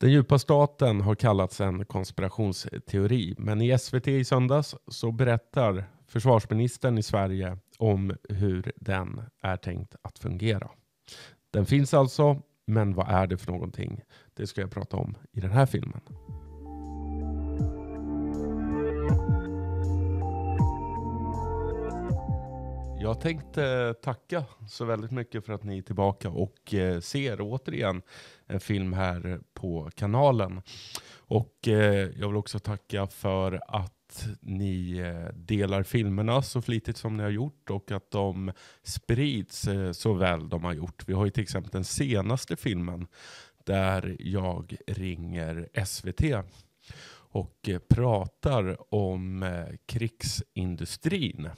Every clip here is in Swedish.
Den djupa staten har kallats en konspirationsteori, men i SVT i söndags så berättar försvarsministern i Sverige om hur den är tänkt att fungera. Den finns alltså, men vad är det för någonting? Det ska jag prata om i den här filmen. Jag tänkte tacka så väldigt mycket för att ni är tillbaka och eh, ser återigen en film här på kanalen. Och eh, jag vill också tacka för att ni eh, delar filmerna så flitigt som ni har gjort och att de sprids så väl de har gjort. Vi har ju till exempel den senaste filmen där jag ringer SVT och pratar om krigsindustrin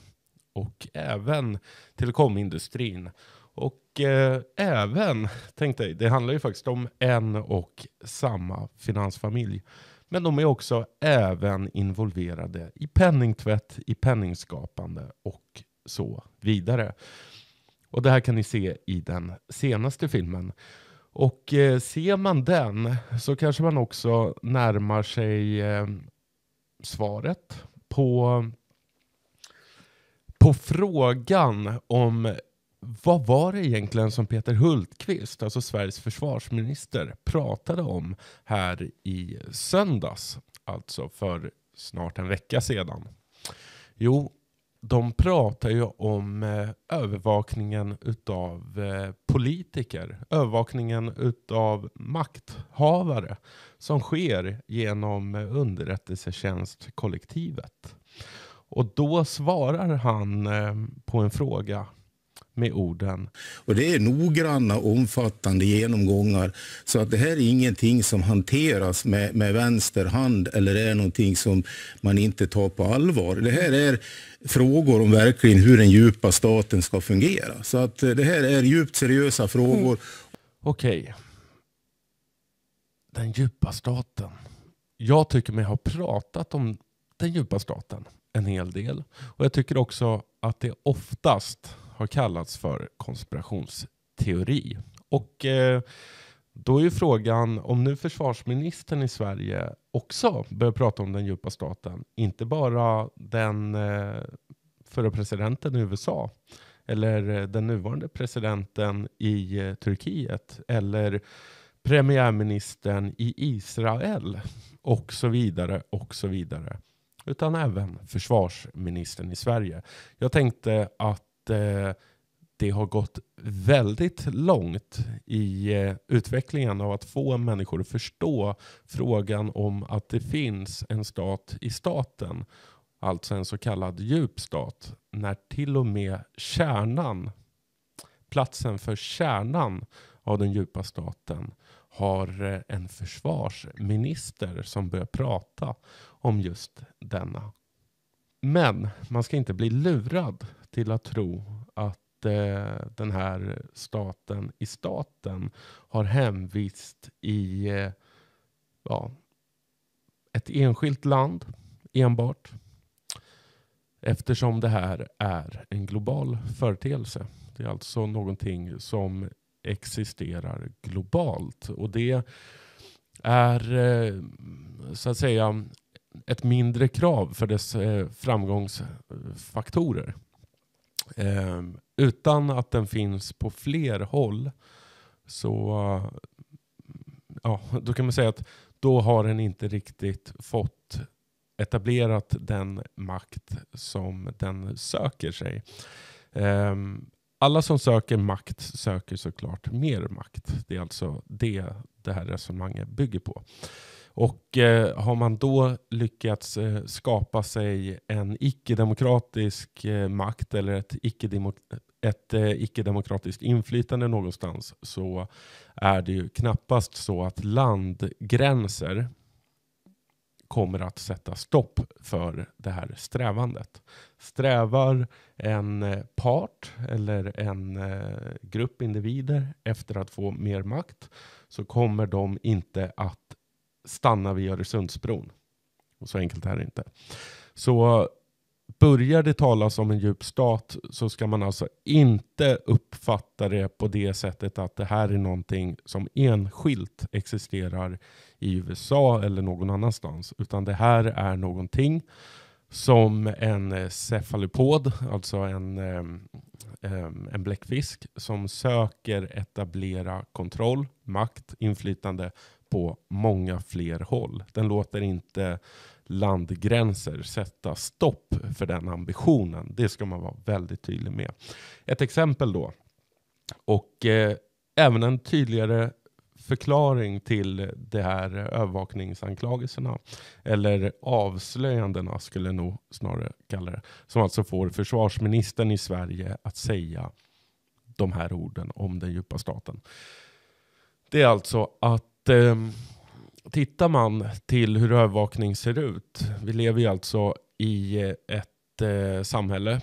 och även telekomindustrin. Och eh, även, tänk dig, det handlar ju faktiskt om en och samma finansfamilj. Men de är också även involverade i penningtvätt, i penningskapande och så vidare. Och det här kan ni se i den senaste filmen. Och eh, ser man den så kanske man också närmar sig eh, svaret på på frågan om vad var det egentligen som Peter Hultqvist, alltså Sveriges försvarsminister, pratade om här i söndags, alltså för snart en vecka sedan? Jo, de pratade ju om eh, övervakningen utav eh, politiker, övervakningen utav makthavare som sker genom eh, underrättelsetjänstkollektivet. Och då svarar han eh, på en fråga med orden. Och det är noggranna omfattande genomgångar. Så att det här är ingenting som hanteras med, med vänster hand eller är någonting som man inte tar på allvar. Det här är frågor om verkligen hur den djupa staten ska fungera. Så att eh, det här är djupt seriösa frågor. Mm. Okej. Okay. Den djupa staten. Jag tycker mig ha pratat om den djupa staten en hel del. Och jag tycker också att det oftast har kallats för konspirationsteori. Och eh, då är ju frågan, om nu försvarsministern i Sverige också börjar prata om den djupa staten, inte bara den eh, förre presidenten i USA, eller den nuvarande presidenten i eh, Turkiet, eller premiärministern i Israel, och så vidare, och så vidare utan även försvarsministern i Sverige. Jag tänkte att eh, det har gått väldigt långt i eh, utvecklingen av att få människor att förstå frågan om att det finns en stat i staten, alltså en så kallad djupstat, när till och med kärnan, platsen för kärnan av den djupa staten har eh, en försvarsminister som börjar prata om just denna. Men man ska inte bli lurad till att tro att eh, den här staten i staten har hemvist i eh, ja, ett enskilt land enbart. Eftersom det här är en global företeelse. Det är alltså någonting som existerar globalt. Och det är eh, så att säga ett mindre krav för dess eh, framgångsfaktorer. Eh, utan att den finns på fler håll så ja, då kan man säga att då har den inte riktigt fått etablerat den makt som den söker sig. Ehm, alla som söker makt söker såklart mer makt. Det är alltså det det här resonemanget bygger på. Och eh, har man då lyckats eh, skapa sig en icke-demokratisk eh, makt eller ett icke-demokratiskt ett eh, icke-demokratiskt inflytande någonstans så är det ju knappast så att landgränser kommer att sätta stopp för det här strävandet. Strävar en eh, part eller en eh, grupp individer efter att få mer makt så kommer de inte att stanna vid Öresundsbron. Och så enkelt är det inte. Så börjar det talas om en djup stat så ska man alltså inte uppfatta det på det sättet att det här är någonting som enskilt existerar i USA eller någon annanstans. Utan det här är någonting som en eh, cefalopod, alltså en, en bläckfisk, som söker etablera kontroll, makt, inflytande på många fler håll. Den låter inte landgränser sätta stopp för den ambitionen. Det ska man vara väldigt tydlig med. Ett exempel då, och eh, även en tydligare förklaring till de här övervakningsanklagelserna, eller avslöjandena skulle jag nog snarare kalla det, som alltså får försvarsministern i Sverige att säga de här orden om den djupa staten. Det är alltså att att eh, tittar man till hur övervakning ser ut. Vi lever ju alltså i ett eh, samhälle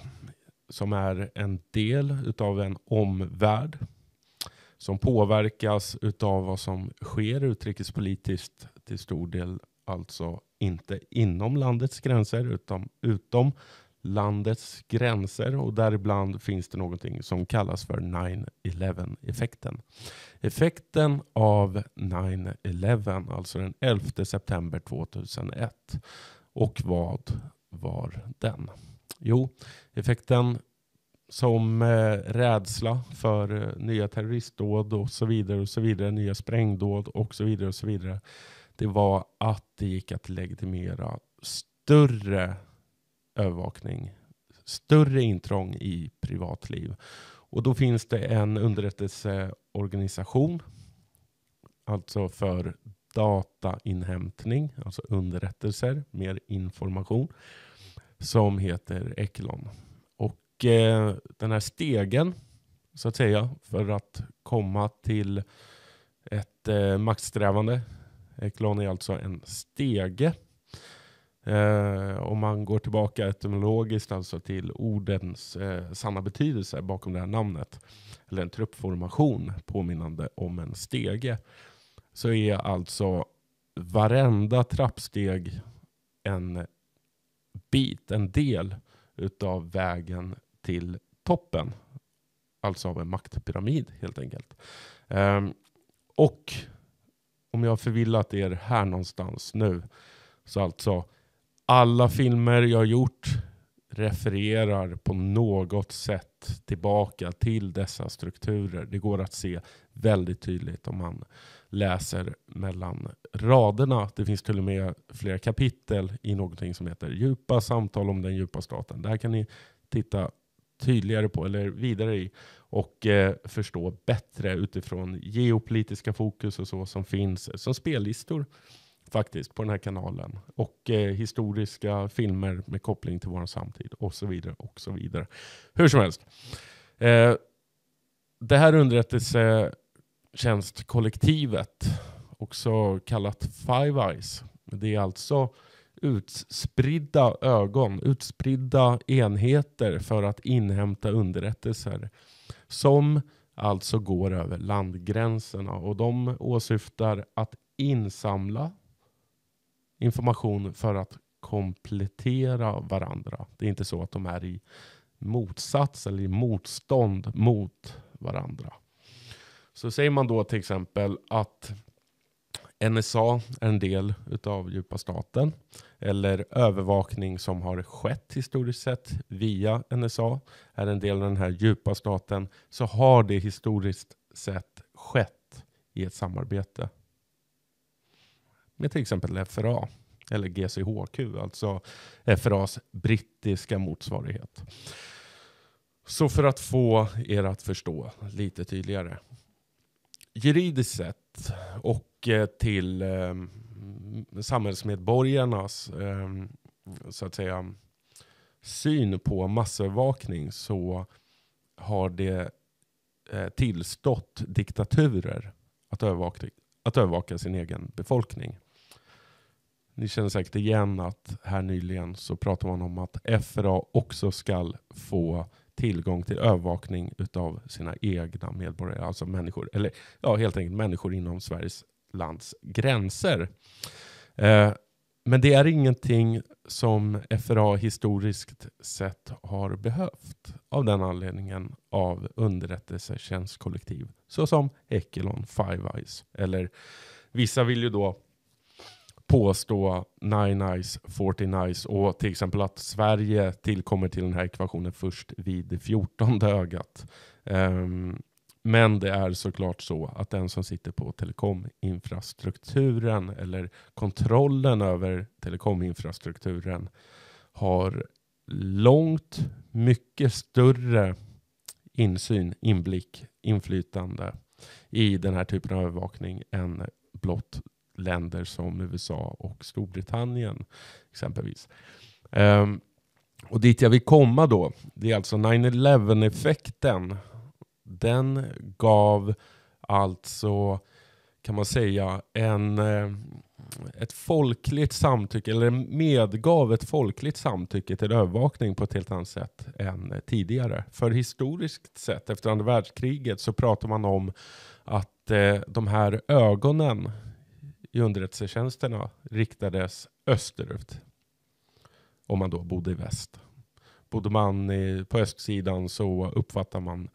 som är en del av en omvärld som påverkas utav vad som sker utrikespolitiskt till stor del alltså inte inom landets gränser utan utom landets gränser och däribland finns det någonting som kallas för 9-11 effekten. Effekten av 9-11, alltså den 11 september 2001. Och vad var den? Jo, effekten som eh, rädsla för eh, nya terroristdåd och så vidare och så vidare, nya sprängdåd och så vidare och så vidare. Det var att det gick att legitimera större övervakning större intrång i privatliv. Och då finns det en underrättelseorganisation, alltså för datainhämtning, alltså underrättelser, mer information, som heter Echelon. Och eh, den här stegen, så att säga, för att komma till ett eh, maktsträvande, Echelon är alltså en stege Eh, om man går tillbaka etymologiskt alltså till ordens eh, sanna betydelse bakom det här namnet, eller en truppformation påminnande om en stege, så är alltså varenda trappsteg en bit, en del utav vägen till toppen. Alltså av en maktpyramid helt enkelt. Eh, och om jag har förvillat er här någonstans nu, så alltså alla filmer jag gjort refererar på något sätt tillbaka till dessa strukturer. Det går att se väldigt tydligt om man läser mellan raderna. Det finns till och med flera kapitel i någonting som heter djupa samtal om den djupa staten. Där kan ni titta tydligare på eller vidare i och eh, förstå bättre utifrån geopolitiska fokus och så som finns som spellistor faktiskt på den här kanalen. Och eh, historiska filmer med koppling till vår samtid och så vidare. och så vidare. Hur som helst. Eh, det här underrättelsetjänstkollektivet, också kallat Five Eyes, det är alltså utspridda ögon, utspridda enheter för att inhämta underrättelser som alltså går över landgränserna och de åsyftar att insamla, information för att komplettera varandra. Det är inte så att de är i motsats eller i motstånd mot varandra. Så säger man då till exempel att NSA är en del utav djupa staten eller övervakning som har skett historiskt sett via NSA är en del av den här djupa staten så har det historiskt sett skett i ett samarbete med till exempel FRA eller GCHQ, alltså FRAs brittiska motsvarighet. Så för att få er att förstå lite tydligare. Juridiskt sett och eh, till eh, samhällsmedborgarnas eh, så att säga, syn på massövervakning så har det eh, tillstått diktaturer att övervaka, att övervaka sin egen befolkning. Ni känner säkert igen att här nyligen så pratar man om att FRA också ska få tillgång till övervakning av sina egna medborgare, alltså människor, eller ja, helt enkelt människor inom Sveriges lands gränser. Eh, men det är ingenting som FRA historiskt sett har behövt av den anledningen av underrättelsetjänstkollektiv såsom Echelon, Five Eyes eller vissa vill ju då påstå nine eyes, 40 nice och till exempel att Sverige tillkommer till den här ekvationen först vid det fjortonde ögat. Um, men det är såklart så att den som sitter på telekominfrastrukturen eller kontrollen över telekominfrastrukturen har långt mycket större insyn, inblick, inflytande i den här typen av övervakning än blott länder som USA och Storbritannien exempelvis. Um, och dit jag vill komma då, det är alltså 9-11-effekten. Den gav alltså, kan man säga, en, eh, ett folkligt samtycke, eller medgav ett folkligt samtycke till övervakning på ett helt annat sätt än tidigare. För historiskt sett, efter andra världskriget, så pratar man om att eh, de här ögonen i underrättelsetjänsterna riktades österut. Om man då bodde i väst. Bodde man i, på östsidan så uppfattar man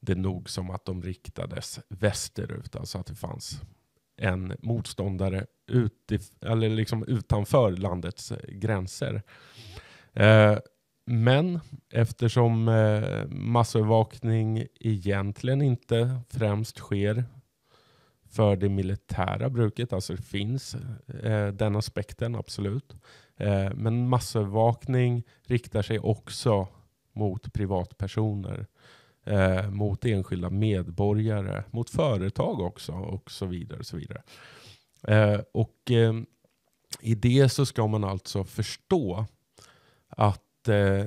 det nog som att de riktades västerut. Alltså att det fanns en motståndare utif eller liksom utanför landets gränser. Eh, men eftersom eh, massövervakning egentligen inte främst sker för det militära bruket. Alltså det finns eh, den aspekten, absolut. Eh, men massövervakning riktar sig också mot privatpersoner, eh, mot enskilda medborgare, mot företag också och så vidare. Och så vidare. Eh, och eh, i det så ska man alltså förstå att eh,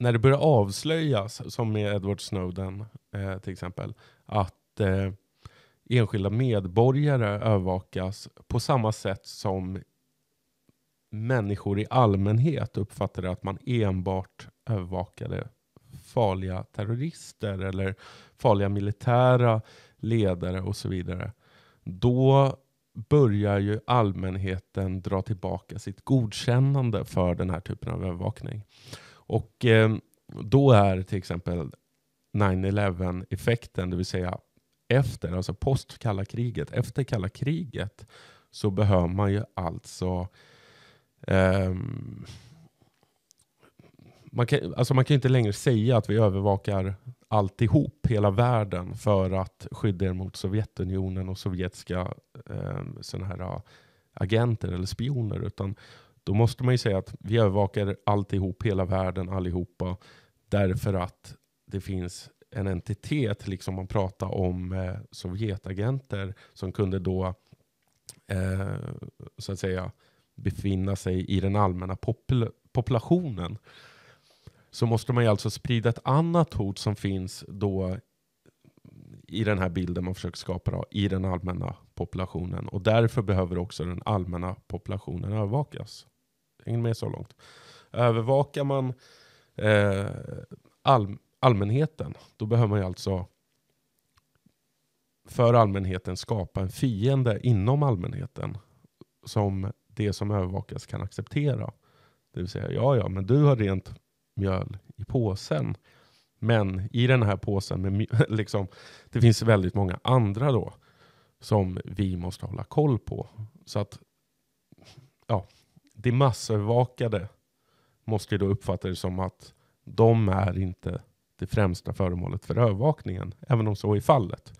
när det börjar avslöjas, som med Edward Snowden till exempel, att enskilda medborgare övervakas på samma sätt som människor i allmänhet uppfattade att man enbart övervakade farliga terrorister eller farliga militära ledare och så vidare. Då börjar ju allmänheten dra tillbaka sitt godkännande för den här typen av övervakning. Och eh, då är till exempel 9-11 effekten, det vill säga efter, alltså post kalla kriget, efter kalla kriget så behöver man ju alltså um, man kan, alltså man kan inte längre säga att vi övervakar alltihop, hela världen, för att skydda er mot Sovjetunionen och sovjetiska eh, såna här agenter eller spioner. Utan då måste man ju säga att vi övervakar alltihop, hela världen, allihopa, därför att det finns en entitet, liksom man pratar om eh, Sovjetagenter som kunde då eh, så att säga befinna sig i den allmänna popul populationen. Så måste man ju alltså sprida ett annat hot som finns då i den här bilden man försöker skapa då, i den allmänna populationen. Och därför behöver också den allmänna populationen övervakas. Hänger med så långt? Övervakar man eh, allmänheten. Då behöver man ju alltså för allmänheten skapa en fiende inom allmänheten som det som övervakas kan acceptera. Det vill säga, ja, ja, men du har rent mjöl i påsen. Men i den här påsen, med liksom, det finns väldigt många andra då som vi måste hålla koll på. Så att ja, det massövervakade måste då uppfatta det som att de är inte det främsta föremålet för övervakningen, även om så är fallet.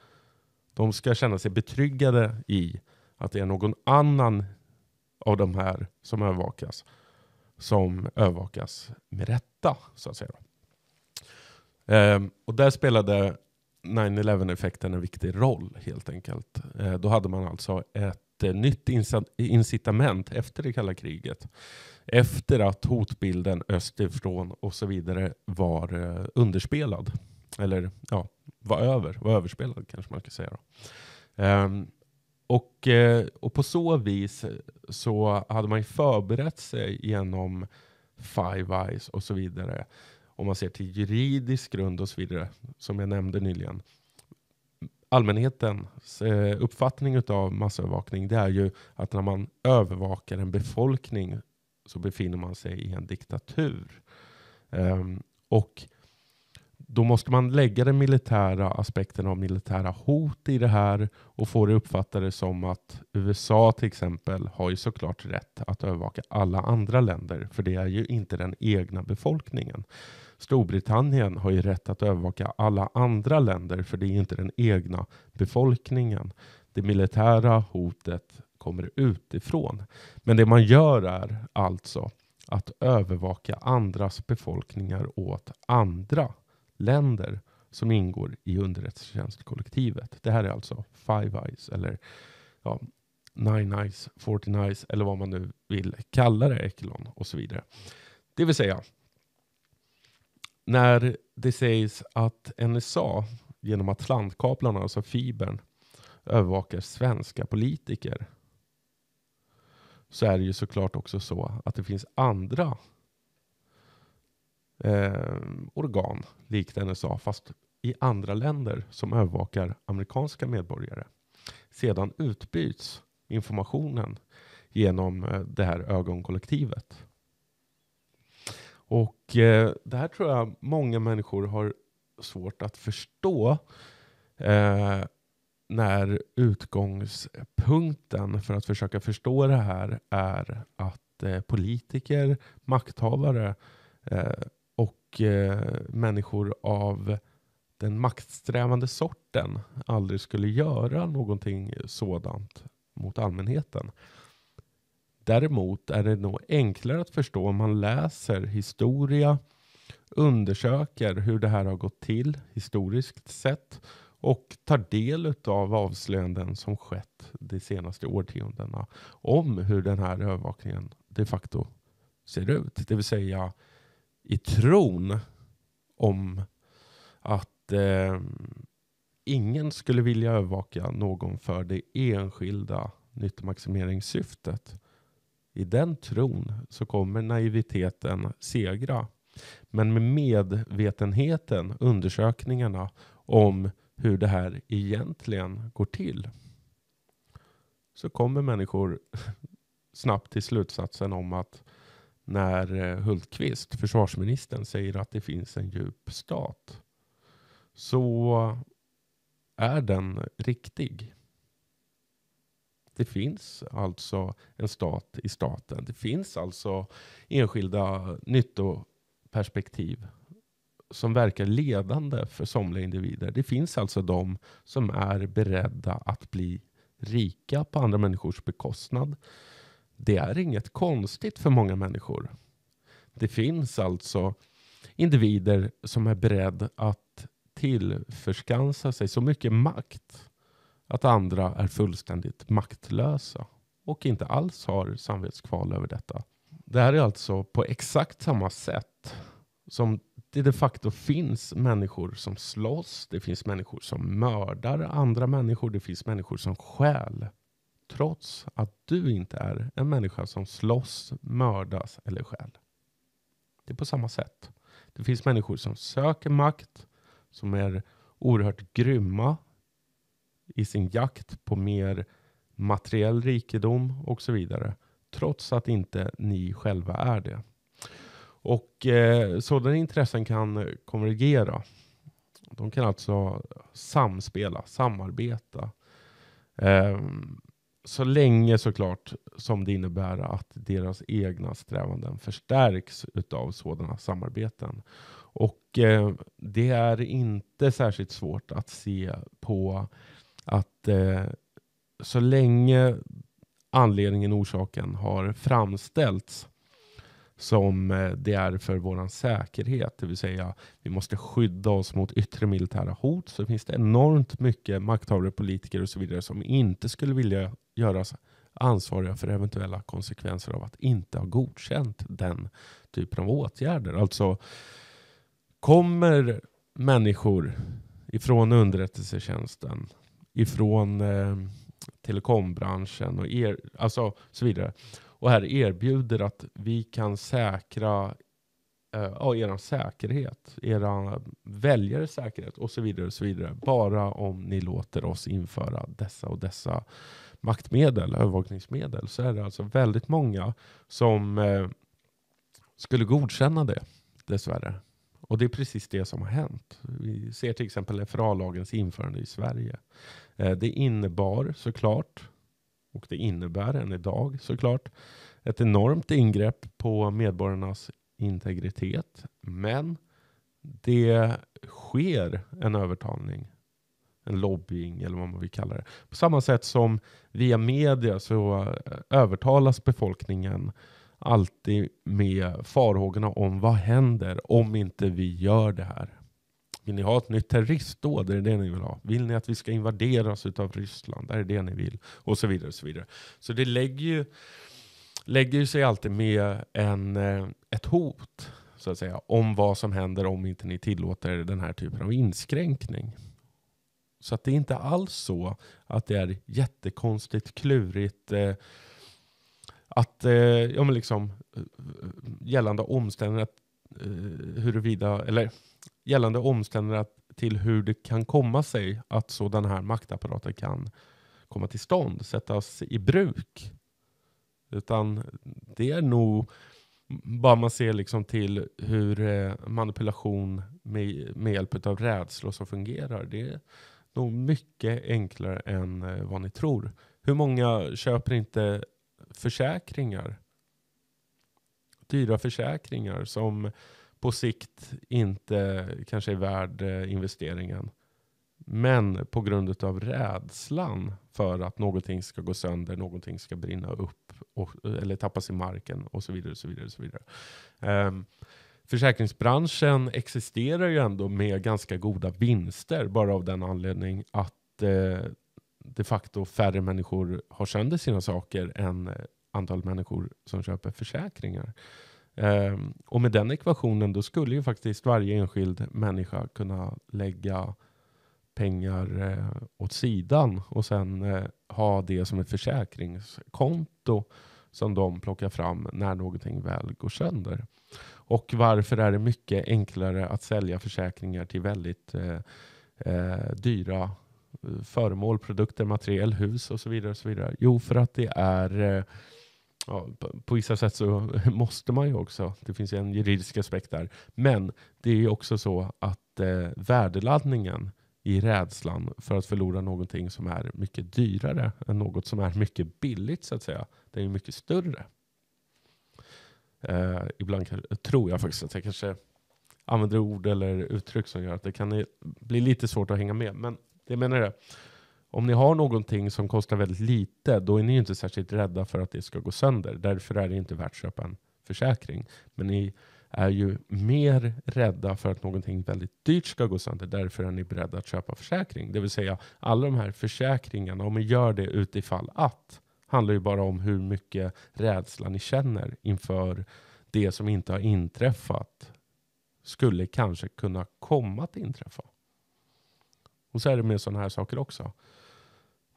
De ska känna sig betryggade i att det är någon annan av de här som övervakas som övervakas med rätta, så att säga. Ehm, och där spelade 9-11-effekten en viktig roll helt enkelt. Ehm, då hade man alltså ett eh, nytt incitament efter det kalla kriget efter att hotbilden österifrån och så vidare var eh, underspelad. Eller ja, var över, var överspelad kanske man kan säga. Um, och, eh, och på så vis eh, så hade man ju förberett sig genom Five Eyes och så vidare. Om man ser till juridisk grund och så vidare, som jag nämnde nyligen. Allmänhetens uppfattning av massövervakning det är ju att när man övervakar en befolkning så befinner man sig i en diktatur. Um, och då måste man lägga den militära aspekten av militära hot i det här och få det uppfattade som att USA till exempel har ju såklart rätt att övervaka alla andra länder, för det är ju inte den egna befolkningen. Storbritannien har ju rätt att övervaka alla andra länder, för det är inte den egna befolkningen. Det militära hotet kommer utifrån. Men det man gör är alltså att övervaka andras befolkningar åt andra länder som ingår i underrättelsetjänstkollektivet. Det här är alltså Five Eyes eller ja, Nine Eyes, Forty Eyes eller vad man nu vill kalla det, Echelon och så vidare. Det vill säga, när det sägs att NSA genom atlantkablarna, alltså fibern, övervakar svenska politiker så är det ju såklart också så att det finns andra eh, organ likt NSA, fast i andra länder som övervakar amerikanska medborgare. Sedan utbyts informationen genom eh, det här ögonkollektivet. Och eh, det här tror jag många människor har svårt att förstå eh, när utgångspunkten för att försöka förstå det här är att eh, politiker, makthavare eh, och eh, människor av den maktsträvande sorten aldrig skulle göra någonting sådant mot allmänheten. Däremot är det nog enklare att förstå om man läser historia, undersöker hur det här har gått till historiskt sett och tar del av avslöjanden som skett de senaste årtiondena om hur den här övervakningen de facto ser ut. Det vill säga i tron om att eh, ingen skulle vilja övervaka någon för det enskilda nyttomaximeringssyftet. I den tron så kommer naiviteten segra. Men med medvetenheten, undersökningarna om hur det här egentligen går till så kommer människor snabbt till slutsatsen om att när eh, Hultqvist, försvarsministern, säger att det finns en djup stat så är den riktig. Det finns alltså en stat i staten. Det finns alltså enskilda nyttoperspektiv som verkar ledande för somliga individer. Det finns alltså de som är beredda att bli rika på andra människors bekostnad. Det är inget konstigt för många människor. Det finns alltså individer som är beredda att tillförskansa sig så mycket makt att andra är fullständigt maktlösa och inte alls har samvetskval över detta. Det här är alltså på exakt samma sätt som det de facto finns människor som slåss, det finns människor som mördar andra människor, det finns människor som stjäl. Trots att du inte är en människa som slåss, mördas eller stjäl. Det är på samma sätt. Det finns människor som söker makt, som är oerhört grymma i sin jakt på mer materiell rikedom och så vidare. Trots att inte ni själva är det. Och eh, sådana intressen kan eh, konvergera. De kan alltså samspela, samarbeta. Eh, så länge såklart som det innebär att deras egna strävanden förstärks av sådana samarbeten. Och eh, det är inte särskilt svårt att se på att eh, så länge anledningen, orsaken har framställts som eh, det är för vår säkerhet. Det vill säga, vi måste skydda oss mot yttre militära hot. Så finns det enormt mycket makthavare, politiker och så vidare som inte skulle vilja göras ansvariga för eventuella konsekvenser av att inte ha godkänt den typen av åtgärder. Alltså, kommer människor ifrån underrättelsetjänsten, ifrån eh, telekombranschen och er, alltså, så vidare och här erbjuder att vi kan säkra eh, ja, er säkerhet, era väljares säkerhet och så vidare. och så vidare. Bara om ni låter oss införa dessa och dessa maktmedel, övervakningsmedel, så är det alltså väldigt många som eh, skulle godkänna det, dessvärre. Och det är precis det som har hänt. Vi ser till exempel FRA-lagens införande i Sverige. Eh, det innebar såklart och det innebär än idag såklart ett enormt ingrepp på medborgarnas integritet. Men det sker en övertalning, en lobbying eller vad man vill kalla det. På samma sätt som via media så eh, övertalas befolkningen alltid med farhågorna om vad händer om inte vi gör det här. Vill ni ha ett nytt terroristdåd? Är det det ni vill ha? Vill ni att vi ska invaderas av Ryssland? Är det det ni vill? Och så vidare. och Så vidare. Så det lägger ju, lägger sig alltid med en, eh, ett hot så att säga, om vad som händer om inte ni tillåter den här typen av inskränkning. Så att det är inte alls så att det är jättekonstigt, klurigt, eh, att, eh, ja men liksom eh, gällande omständigheter, eh, huruvida, eller gällande omständigheterna till hur det kan komma sig att sådana här maktapparater kan komma till stånd, sättas i bruk. Utan det är nog bara man ser liksom till hur eh, manipulation med, med hjälp av rädslor som fungerar. Det är nog mycket enklare än eh, vad ni tror. Hur många köper inte försäkringar? Dyra försäkringar som på sikt inte kanske är värd eh, investeringen. Men på grund av rädslan för att någonting ska gå sönder, någonting ska brinna upp och, eller tappas i marken och så vidare. Och så vidare, och så vidare. Um, försäkringsbranschen existerar ju ändå med ganska goda vinster bara av den anledning att eh, de facto färre människor har sönder sina saker än eh, antal människor som köper försäkringar. Um, och med den ekvationen då skulle ju faktiskt varje enskild människa kunna lägga pengar eh, åt sidan och sen eh, ha det som ett försäkringskonto som de plockar fram när någonting väl går sönder. Och varför är det mycket enklare att sälja försäkringar till väldigt eh, eh dyra eh, föremål, produkter, materiel, hus och så vidare? Och så vidare? Jo, för att det är eh, ja, på vissa sätt så måste man ju också. Det finns en juridisk aspekt där. Men det är också så att eh, värdeladdningen i rädslan för att förlora någonting som är mycket dyrare än något som är mycket billigt så att säga. Det är mycket större. Eh, ibland kan, tror jag faktiskt att jag kanske använder ord eller uttryck som gör att det kan bli lite svårt att hänga med. Men det menar jag om ni har någonting som kostar väldigt lite, då är ni inte särskilt rädda för att det ska gå sönder. Därför är det inte värt att köpa en försäkring. Men ni är ju mer rädda för att någonting väldigt dyrt ska gå sönder. Därför är ni beredda att köpa försäkring. Det vill säga, alla de här försäkringarna, om ni gör det utifall att, handlar ju bara om hur mycket rädsla ni känner inför det som inte har inträffat skulle kanske kunna komma att inträffa. Och så är det med sådana här saker också.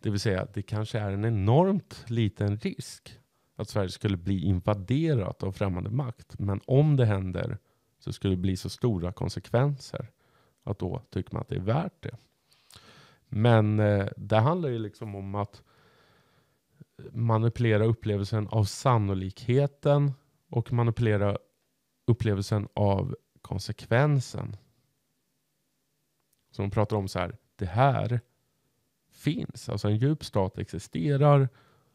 Det vill säga, det kanske är en enormt liten risk att Sverige skulle bli invaderat av främmande makt. Men om det händer så skulle det bli så stora konsekvenser att då tycker man att det är värt det. Men eh, det handlar ju liksom om att manipulera upplevelsen av sannolikheten och manipulera upplevelsen av konsekvensen. Så de pratar om så här, det här finns. Alltså en djup stat existerar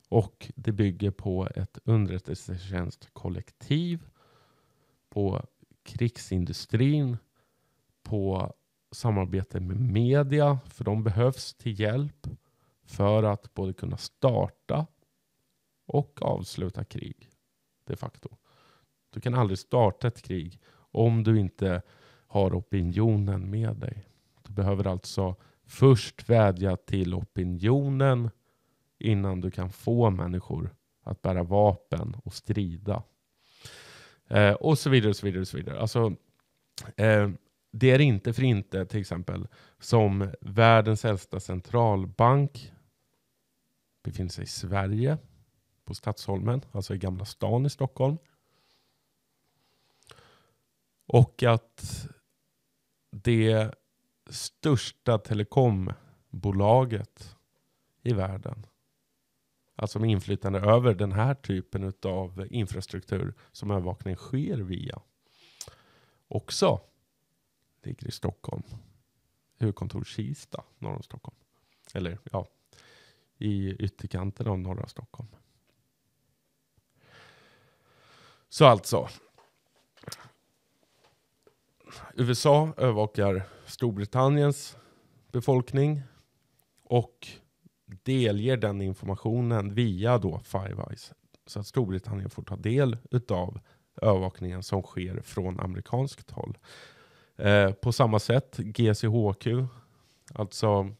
och det bygger på ett underrättelsetjänstkollektiv, på krigsindustrin, på samarbete med media, för de behövs till hjälp för att både kunna starta och avsluta krig, de facto. Du kan aldrig starta ett krig om du inte har opinionen med dig. Du behöver alltså Först vädja till opinionen innan du kan få människor att bära vapen och strida. Eh, och så vidare, och så vidare, och så vidare. Alltså, eh, det är inte för inte till exempel som världens äldsta centralbank befinner sig i Sverige på Stadsholmen, alltså i Gamla stan i Stockholm. Och att det största telekombolaget i världen. Alltså med inflytande över den här typen av infrastruktur som övervakning sker via. Också ligger i Stockholm. Huvudkontor Kista, norr om Stockholm. Eller ja, i ytterkanten av norra Stockholm. Så alltså, USA övervakar Storbritanniens befolkning och delger den informationen via då Five Eyes. Så att Storbritannien får ta del av övervakningen som sker från amerikanskt håll. Eh, på samma sätt GCHQ, alltså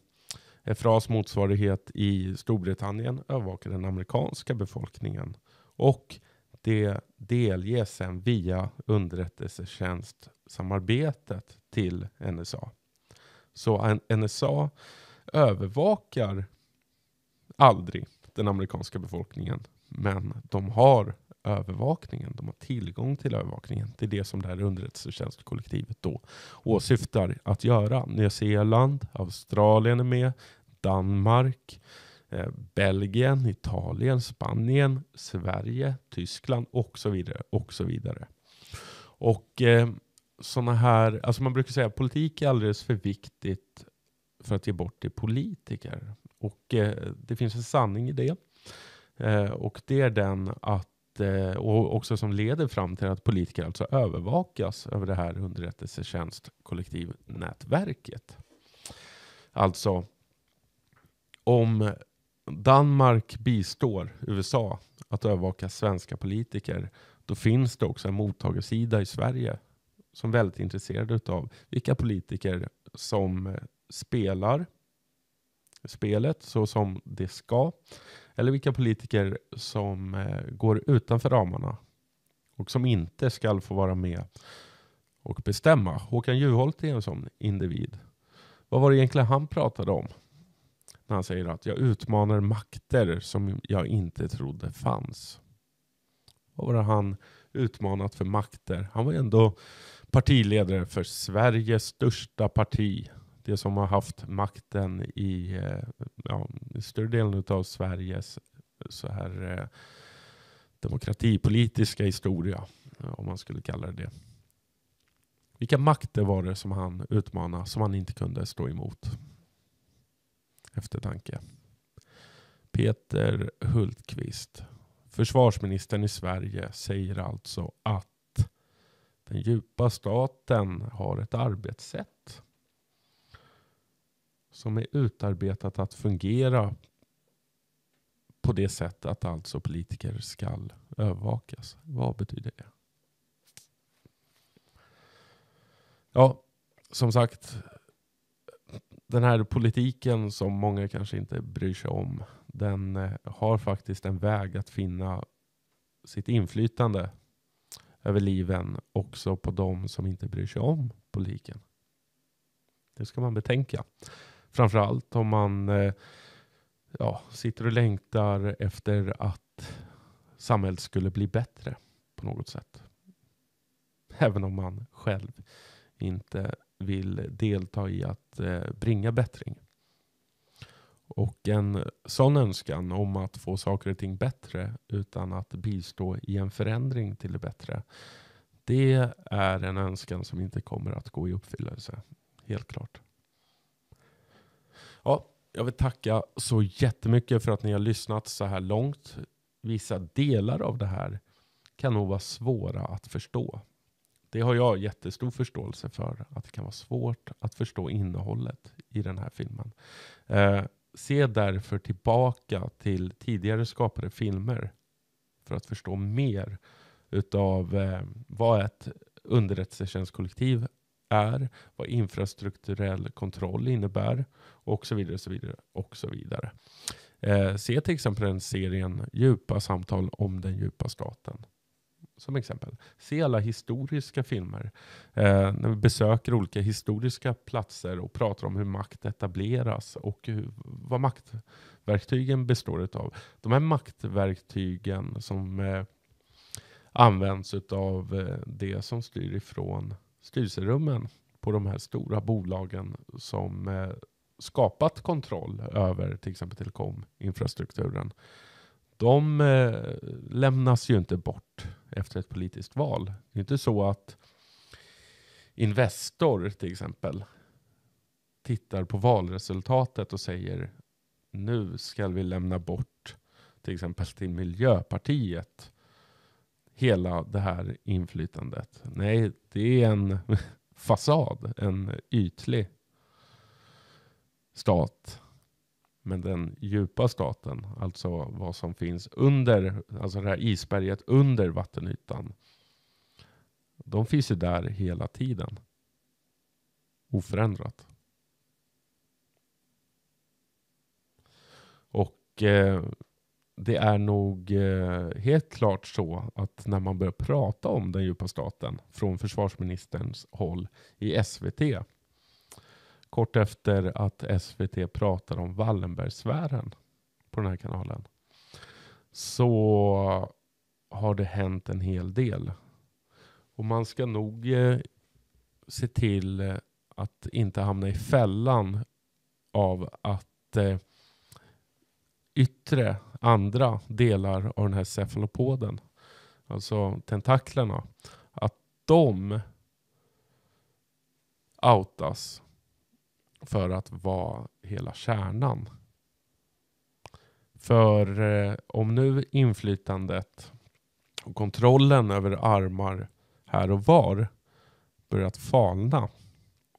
FRAs motsvarighet i Storbritannien, övervakar den amerikanska befolkningen. Och det delges sen via underrättelsetjänstsamarbetet till NSA. Så NSA övervakar aldrig den amerikanska befolkningen, men de har övervakningen. De har tillgång till övervakningen. Det är det som det här underrättelsetjänstkollektivet då åsyftar att göra. Nya Zeeland, Australien är med, Danmark, Eh, Belgien, Italien, Spanien, Sverige, Tyskland och så vidare. Och så vidare. Och eh, sådana här, alltså man brukar säga att politik är alldeles för viktigt för att ge bort till politiker. Och eh, det finns en sanning i det. Eh, och det är den att eh, och också som leder fram till att politiker alltså övervakas över det här underrättelsetjänstkollektivnätverket. Alltså, om Danmark bistår USA att övervaka svenska politiker. Då finns det också en mottagarsida i Sverige som är väldigt intresserade av vilka politiker som eh, spelar spelet så som det ska. Eller vilka politiker som eh, går utanför ramarna och som inte ska få vara med och bestämma. Håkan Juholt är en sån individ. Vad var det egentligen han pratade om? när han säger att jag utmanar makter som jag inte trodde fanns. Vad var det han utmanat för makter? Han var ju ändå partiledare för Sveriges största parti. Det som har haft makten i eh, ja, större delen av Sveriges eh, så här, eh, demokratipolitiska historia, om man skulle kalla det det. Vilka makter var det som han utmanade som han inte kunde stå emot? Eftertanke. Peter Hultqvist. Försvarsministern i Sverige säger alltså att den djupa staten har ett arbetssätt som är utarbetat att fungera på det sättet att alltså politiker ska övervakas. Vad betyder det? Ja, som sagt, den här politiken som många kanske inte bryr sig om, den eh, har faktiskt en väg att finna sitt inflytande över liven också på de som inte bryr sig om politiken. Det ska man betänka. Framförallt om man eh, ja, sitter och längtar efter att samhället skulle bli bättre på något sätt. Även om man själv inte vill delta i att eh, bringa bättring. Och en sån önskan om att få saker och ting bättre utan att bistå i en förändring till det bättre. Det är en önskan som inte kommer att gå i uppfyllelse. Helt klart. Ja, jag vill tacka så jättemycket för att ni har lyssnat så här långt. Vissa delar av det här kan nog vara svåra att förstå. Det har jag jättestor förståelse för, att det kan vara svårt att förstå innehållet i den här filmen. Eh, se därför tillbaka till tidigare skapade filmer för att förstå mer utav eh, vad ett underrättelsetjänstkollektiv är, vad infrastrukturell kontroll innebär och så vidare. Så vidare, och så vidare. Eh, se till exempel den serien Djupa samtal om den djupa staten som exempel. Se alla historiska filmer. Eh, när vi besöker olika historiska platser och pratar om hur makt etableras och hur, vad maktverktygen består av. De här maktverktygen som eh, används av eh, det som styr ifrån styrelserummen på de här stora bolagen som eh, skapat kontroll över till exempel telekominfrastrukturen. infrastrukturen de eh, lämnas ju inte bort efter ett politiskt val. Det är inte så att Investor till exempel tittar på valresultatet och säger nu ska vi lämna bort till exempel till Miljöpartiet hela det här inflytandet. Nej, det är en fasad, en ytlig stat men den djupa staten, alltså vad som finns under, alltså det här isberget under vattenytan. De finns ju där hela tiden. Oförändrat. Och eh, det är nog eh, helt klart så att när man börjar prata om den djupa staten från försvarsministerns håll i SVT kort efter att SVT pratar om Wallenbergsfären på den här kanalen så har det hänt en hel del. Och man ska nog eh, se till eh, att inte hamna i fällan av att eh, yttre, andra delar av den här cefalopoden, alltså tentaklerna, att de outas för att vara hela kärnan. För eh, om nu inflytandet och kontrollen över armar här och var börjat falna,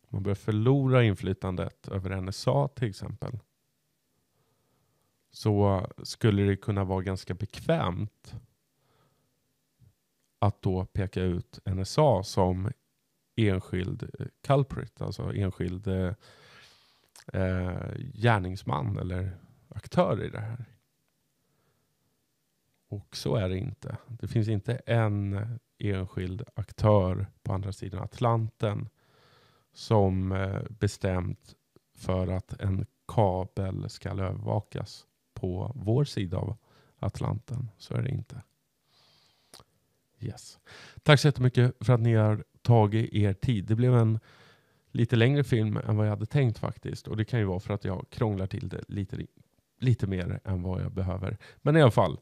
man börjar förlora inflytandet över NSA till exempel, så skulle det kunna vara ganska bekvämt att då peka ut NSA som enskild eh, culprit, alltså enskild eh, eh, gärningsman eller aktör i det här. Och så är det inte. Det finns inte en enskild aktör på andra sidan Atlanten som eh, bestämt för att en kabel ska övervakas på vår sida av Atlanten. Så är det inte. Yes. Tack så jättemycket för att ni har tagit er tid. Det blev en lite längre film än vad jag hade tänkt faktiskt. Och det kan ju vara för att jag krånglar till det lite, lite mer än vad jag behöver. Men i alla fall,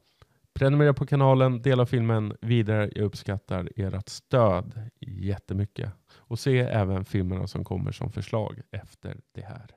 prenumerera på kanalen, dela filmen vidare. Jag uppskattar ert stöd jättemycket. Och se även filmerna som kommer som förslag efter det här.